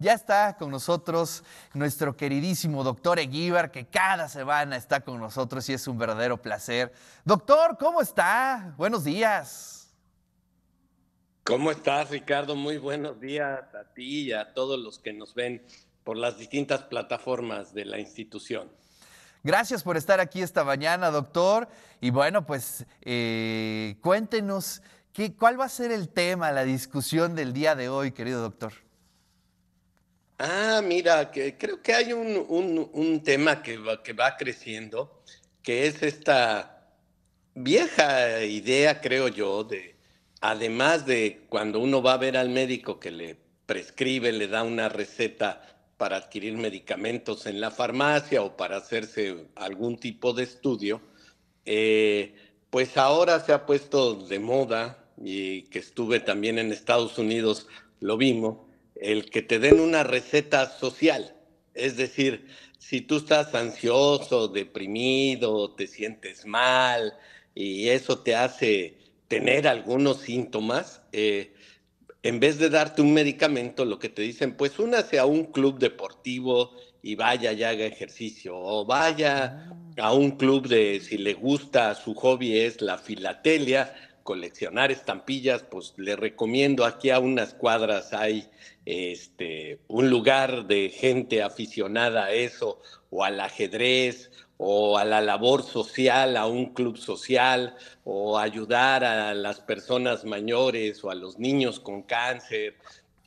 Ya está con nosotros nuestro queridísimo doctor Eguíbar, que cada semana está con nosotros y es un verdadero placer. Doctor, ¿cómo está? Buenos días. ¿Cómo estás, Ricardo? Muy buenos días a ti y a todos los que nos ven por las distintas plataformas de la institución. Gracias por estar aquí esta mañana, doctor. Y bueno, pues eh, cuéntenos cuál va a ser el tema, la discusión del día de hoy, querido doctor. Ah, mira, creo que hay un, tema que va, que va creciendo, que es esta vieja idea, creo yo, de además de cuando uno va a ver al médico que le prescribe, le da una receta para adquirir medicamentos en la farmacia o para hacerse algún tipo de estudio, eh, pues ahora se ha puesto de moda y que estuve también en Estados Unidos, lo vimos, el que te den una receta social. Es decir, si tú estás ansioso, deprimido, te sientes mal y eso te hace tener algunos síntomas, eh, en vez de darte un medicamento, lo que te dicen, pues únase a un club deportivo y vaya y haga ejercicio, o vaya ah. a un club de, si le gusta, su hobby es la filatelia, coleccionar estampillas, pues le recomiendo aquí a unas cuadras hay este, un lugar de gente aficionada a eso, o al ajedrez, o a la labor social, a un club social, o ayudar a las personas mayores o a los niños con cáncer.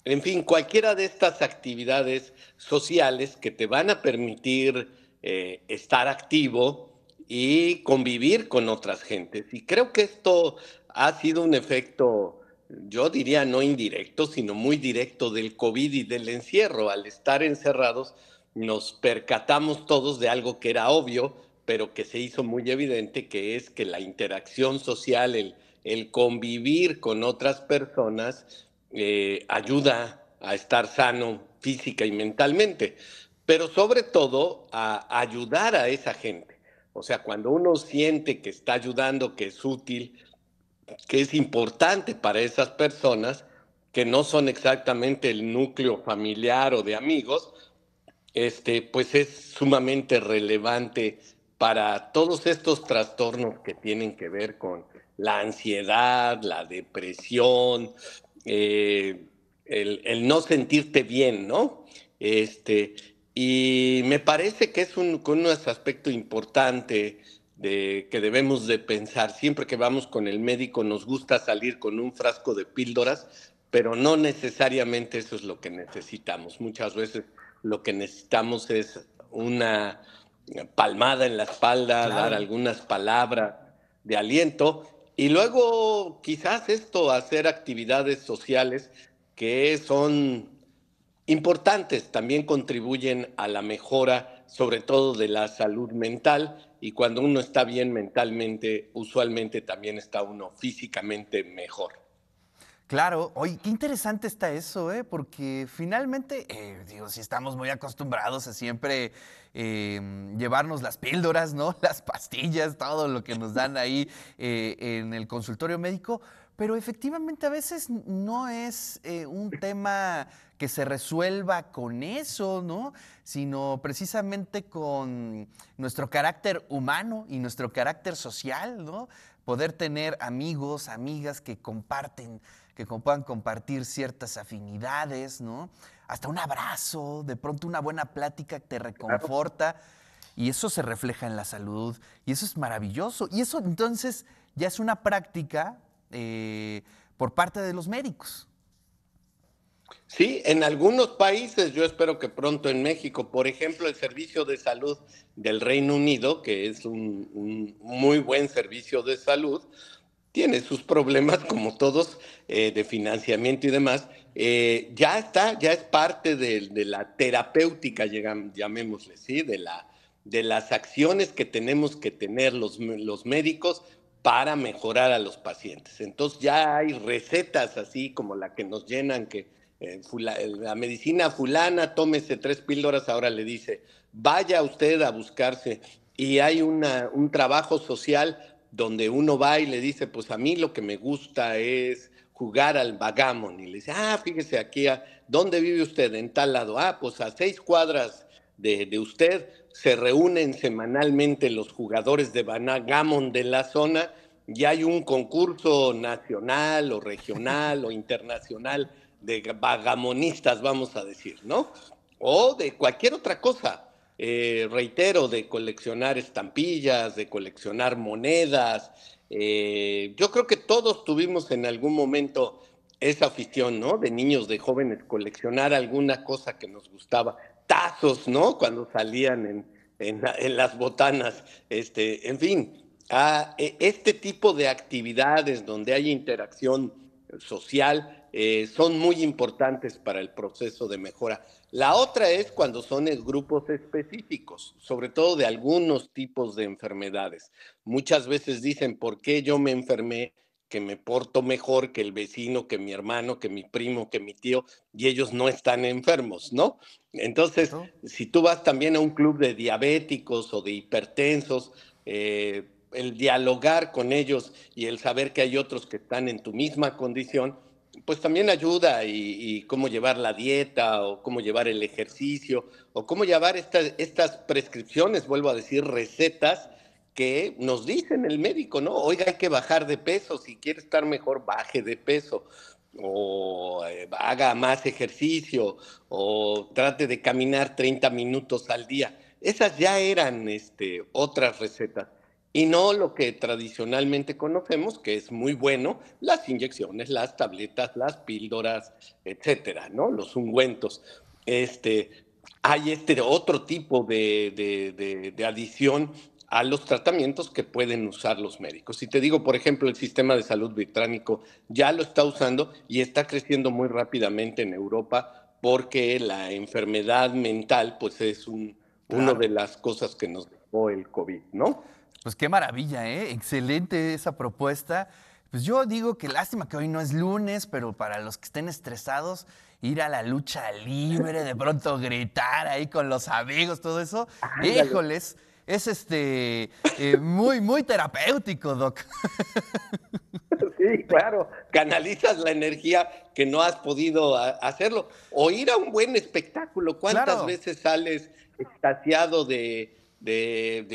En fin, cualquiera de estas actividades sociales que te van a permitir eh, estar activo y convivir con otras gentes. Y creo que esto ha sido un efecto, yo diría no indirecto, sino muy directo del COVID y del encierro. Al estar encerrados, nos percatamos todos de algo que era obvio, pero que se hizo muy evidente, que es que la interacción social, el, convivir con otras personas, eh, ayuda a estar sano física y mentalmente, pero sobre todo a ayudar a esa gente. O sea, cuando uno siente que está ayudando, que es útil, que es importante para esas personas que no son exactamente el núcleo familiar o de amigos, este, pues es sumamente relevante para todos estos trastornos que tienen que ver con la ansiedad, la depresión, eh, el, no sentirte bien, ¿no? Este, y me parece que es un, un aspecto importante de que debemos de pensar. Siempre que vamos con el médico nos gusta salir con un frasco de píldoras, pero no necesariamente eso es lo que necesitamos. Muchas veces lo que necesitamos es una palmada en la espalda, dar algunas palabras de aliento y luego quizás esto hacer actividades sociales que son importantes también contribuyen a la mejora, sobre todo de la salud mental, y cuando uno está bien mentalmente, usualmente también está uno físicamente mejor. Claro, oye, qué interesante está eso, ¿eh? porque finalmente, eh, digo, si estamos muy acostumbrados a siempre em, llevarnos las píldoras, ¿no? Las pastillas, todo lo que nos dan ahí eh, en el consultorio médico, pero efectivamente a veces no es eh, un tema que se resuelva con eso, ¿no? Sino precisamente con nuestro carácter humano y nuestro carácter social, ¿no? Poder tener amigos, amigas que comparten, que puedan compartir ciertas afinidades, ¿no? Hasta un abrazo, de pronto una buena plática te reconforta y eso se refleja en la salud y eso es maravilloso. Y eso entonces ya es una práctica eh, por parte de los médicos. Sí, en algunos países, yo espero que pronto en México, por ejemplo, el Servicio de Salud del Reino Unido, que es un, muy buen servicio de salud, tiene sus problemas como todos eh, de financiamiento y demás. Eh, ya está, ya es parte de, la terapéutica, llamémosle, ¿sí? De, las acciones que tenemos que tener los, los médicos para mejorar a los pacientes. Entonces ya hay recetas así como la que nos llenan, que eh, eh, la medicina fulana, tómese tres píldoras, ahora le dice, vaya usted a buscarse. Y hay una, un trabajo social donde uno va y le dice, pues a mí lo que me gusta es jugar al vagamon. Y le dice, ah, fíjese aquí, ah, ¿dónde vive usted? En tal lado. Ah, pues a seis cuadras de, de usted se reúnen semanalmente los jugadores de banagamon de la zona y hay un concurso nacional o regional o internacional de vagamonistas, vamos a decir, ¿no? O de cualquier otra cosa. Eh, reitero, de coleccionar estampillas, de coleccionar monedas. Eh, yo creo que todos tuvimos en algún momento esa afición, ¿no? De niños, de jóvenes, coleccionar alguna cosa que nos gustaba. ¿no? Cuando salían en, las botanas, este, en fin, e, este tipo de actividades donde hay interacción social eh, son muy importantes para el proceso de mejora. La otra es cuando son grupos específicos, sobre todo de algunos tipos de enfermedades. Muchas veces dicen, ¿por qué yo me enfermé que me porto mejor que el vecino, que mi hermano, que mi primo, que mi tío, y ellos no están enfermos, ¿no? Entonces, si tú vas también a un club de diabéticos o de hipertensos, eh, el dialogar con ellos y el saber que hay otros que están en tu misma condición, pues también ayuda y, cómo llevar la dieta o cómo llevar el ejercicio o cómo llevar estas prescripciones, vuelvo a decir, recetas que nos dicen el médico, ¿no? Oiga, hay que bajar de peso, si quiere estar mejor, baje de peso, o eh, haga más ejercicio, o trate de caminar 30 minutos al día. Esas ya eran este, otras recetas. Y no lo que tradicionalmente conocemos, que es muy bueno, las inyecciones, las tabletas, las píldoras, etcétera, ¿no? Los ungüentos. Este, hay este otro tipo de, de, de, de adición a los tratamientos que pueden usar los médicos. Si te digo, por ejemplo, el sistema de salud vitránico ya lo está usando y está creciendo muy rápidamente en Europa porque la enfermedad mental pues es una de las cosas que nos dejó el COVID, ¿no? Pues qué maravilla, ¿eh? Excelente esa propuesta. Pues yo digo que lástima que hoy no es lunes, pero para los que estén estresados, ir a la lucha libre, de pronto gritar ahí con los amigos, todo eso, híjoles es este eh, muy, muy terapéutico, Doc. Sí, claro. Canalizas la energía que no has podido hacerlo. O ir a un buen espectáculo. ¿Cuántas veces sales extasiado de,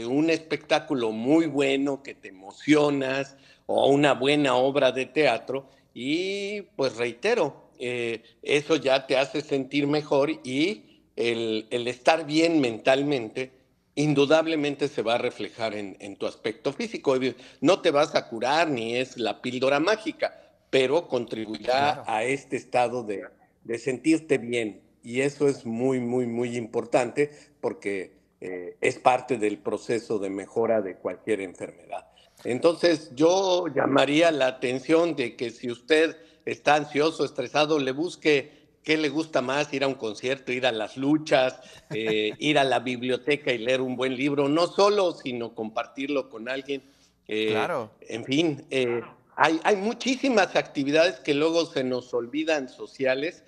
un espectáculo muy bueno que te emocionas o una buena obra de teatro? Y pues reitero, eh, eso ya te hace sentir mejor y el estar bien mentalmente indudablemente se va a reflejar en, tu aspecto físico. No te vas a curar ni es la píldora mágica, pero contribuirá a este estado de, sentirte bien. Y eso es muy, muy, muy importante porque eh, es parte del proceso de mejora de cualquier enfermedad. Entonces yo llamaría la atención de que si usted está ansioso, estresado, le busque ¿Qué le gusta más? Ir a un concierto, ir a las luchas, eh, ir a la biblioteca y leer un buen libro, no solo, sino compartirlo con alguien. Eh, claro. En fin, eh, hay, hay, muchísimas actividades que luego se nos olvidan sociales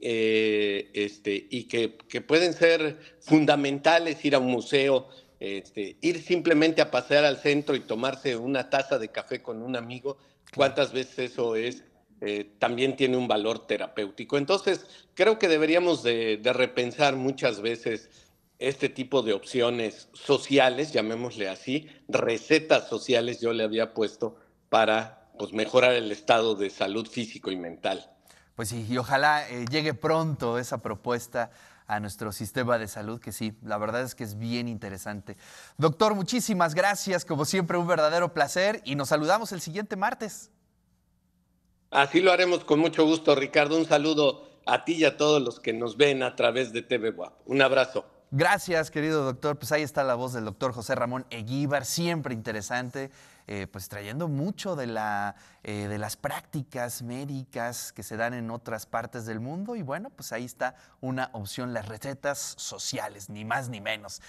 este, y que, pueden ser fundamentales, ir a un museo, este, ir simplemente a pasear al centro y tomarse una taza de café con un amigo. ¿Cuántas veces eso es eh, también tiene un valor terapéutico. Entonces, creo que deberíamos de, repensar muchas veces este tipo de opciones sociales, llamémosle así, recetas sociales yo le había puesto para pues, mejorar el estado de salud físico y mental. Pues sí, y ojalá eh, llegue pronto esa propuesta a nuestro sistema de salud, que sí, la verdad es que es bien interesante. Doctor, muchísimas gracias, como siempre un verdadero placer y nos saludamos el siguiente martes. Así lo haremos con mucho gusto, Ricardo. Un saludo a ti y a todos los que nos ven a través de TV WAP. Un abrazo. Gracias, querido doctor. Pues ahí está la voz del doctor José Ramón Eguíbar, siempre interesante, eh, pues trayendo mucho de, eh, de las prácticas médicas que se dan en otras partes del mundo. Y bueno, pues ahí está una opción, las recetas sociales, ni más ni menos.